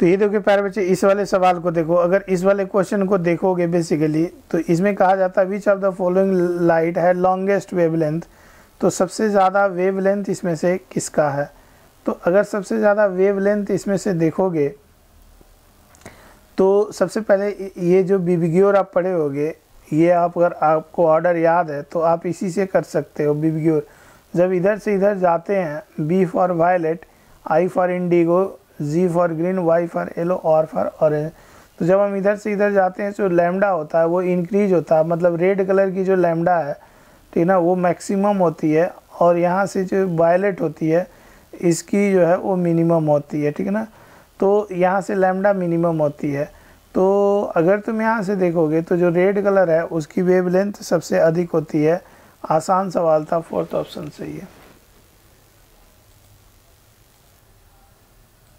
तो ये देखो प्यारे बच्चे इस वाले सवाल को देखो अगर इस वाले क्वेश्चन को देखोगे बेसिकली तो इसमें कहा जाता है which of the following light है लॉन्गेस्ट वेवलेंथ तो सबसे ज़्यादा वेवलेंथ इसमें से किसका है तो अगर सबसे ज़्यादा वेवलेंथ इसमें से देखोगे तो सबसे पहले ये जो बिबिग्योर आप पढ़े होगे ये आप अगर आपको ऑर्डर याद है तो आप इसी से कर सकते हो बिबिग्योर जब इधर से इधर जाते हैं V for violet I for indigo G for green Y for yellow और फॉर ऑरेंज तो जब हम इधर से इधर जाते हैं तो लैमडा होता है वो इंक्रीज होता है मतलब रेड कलर की जो लैमडा है ठीक तो ना वो मैक्सिमम होती है और यहाँ से जो वायलेट होती है इसकी जो है वो मिनिमम होती है ठीक है ना तो यहाँ से लैमडा मिनिमम होती है तो अगर तुम यहाँ से देखोगे तो जो रेड कलर है उसकी वेवलेंथ लेंथ सबसे अधिक होती है आसान सवाल था फोर्थ ऑप्शन से है